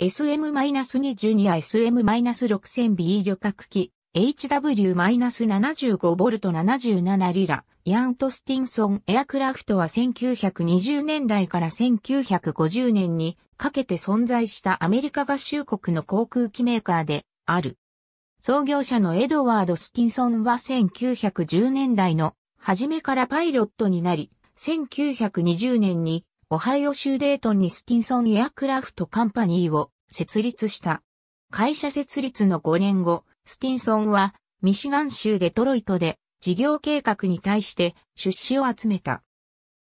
SM-2 ジュニア SM-6000B 旅客機 HW-75V77 リラ、ヤン・トスティンソン・エアクラフトは1920年代から1950年にかけて存在したアメリカ合衆国の航空機メーカーである。創業者のエドワード・スティンソンは1910年代の初めからパイロットになり、1920年にオハイオ州デートンにスティンソンエアクラフトカンパニーを設立した。会社設立の5年後、スティンソンはミシガン州デトロイトで事業計画に対して出資を集めた。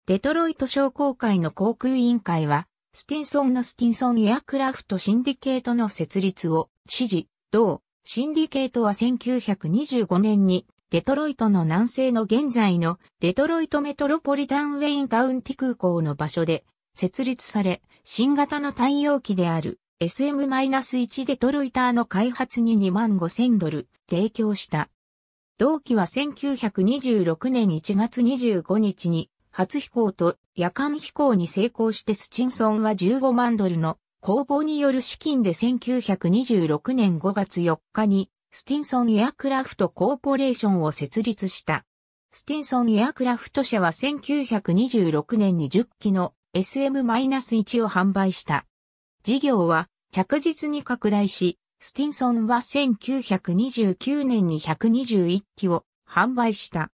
デトロイト商工会の航空委員会は、スティンソンのスティンソンエアクラフトシンディケートの設立を指示、同、シンディケートは1925年にデトロイトの南西の現在のデトロイトメトロポリタンウェインカウンティ空港の場所で設立され、新型の太陽機である SM-1 デトロイターの開発に2万5000ドル提供した。同期は1926年1月25日に初飛行と夜間飛行に成功してスチンソンは15万ドルの公募による資金で1926年5月4日にスティンソンエアクラフトコーポレーションを設立した。スティンソンエアクラフト社は1926年に10機の SM-1 を販売した。事業は着実に拡大し、スティンソンは1929年に121機を販売した。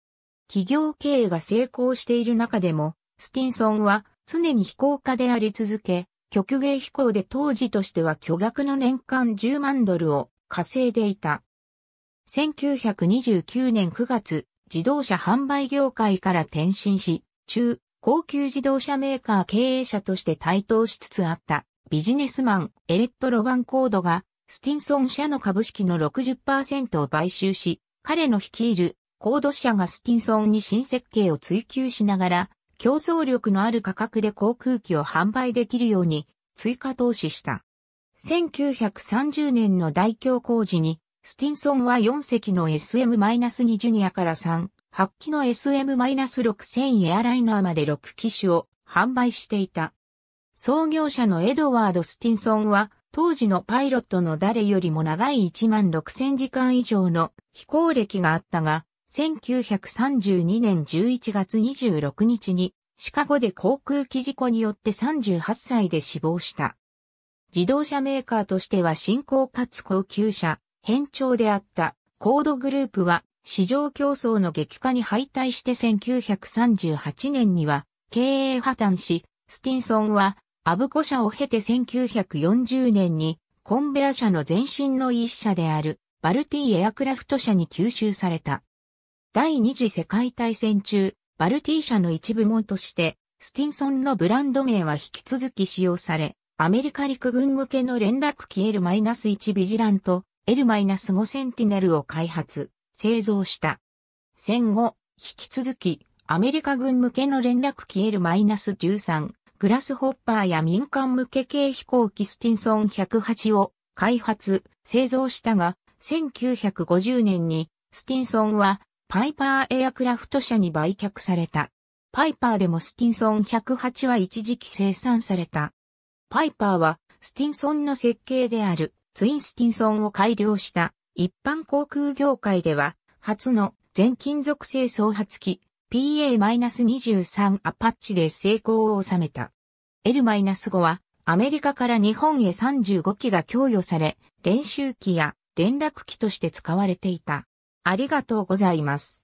企業経営が成功している中でも、スティンソンは常に非行家であり続け、極芸飛行で当時としては巨額の年間10万ドルを稼いでいた。1929年9月、自動車販売業界から転身し、中、高級自動車メーカー経営者として台頭しつつあったビジネスマンエレット・ロバン・コードがスティンソン社の株式の60%を買収し、彼の率いるコード社がスティンソンに新設計を追求しながら競争力のある価格で航空機を販売できるように追加投資した。1930年の大恐工事に、スティンソンは4隻の SM-2 ジュニアから3、8機の SM-6000 エアライナーまで6機種を販売していた。創業者のエドワード・スティンソンは、当時のパイロットの誰よりも長い1万6000時間以上の飛行歴があったが、1932年11月26日にシカゴで航空機事故によって38歳で死亡した。自動車メーカーとしては新興かつ高級車、変調であったコードグループは市場競争の激化に敗退して1938年には経営破綻し、スティンソンはアブコ社を経て1940年にコンベア社の前身の一社であるバルティエアクラフト社に吸収された。第二次世界大戦中、バルティ社の一部門として、スティンソンのブランド名は引き続き使用され、アメリカ陸軍向けの連絡機 L-1 ビジラント L-5 センティネルを開発、製造した。戦後、引き続き、アメリカ軍向けの連絡機 L-13、グラスホッパーや民間向け軽飛行機スティンソン108を開発、製造したが、1950年にスティンソンはパイパーエアクラフト社に売却された。パイパーでもスティンソン108は一時期生産された。パイパーは、スティンソンの設計である、ツインスティンソンを改良した、一般航空業界では、初の全金属製総発機、PA-23 アパッチで成功を収めた。L-5 は、アメリカから日本へ35機が供与され、練習機や連絡機として使われていた。ありがとうございます。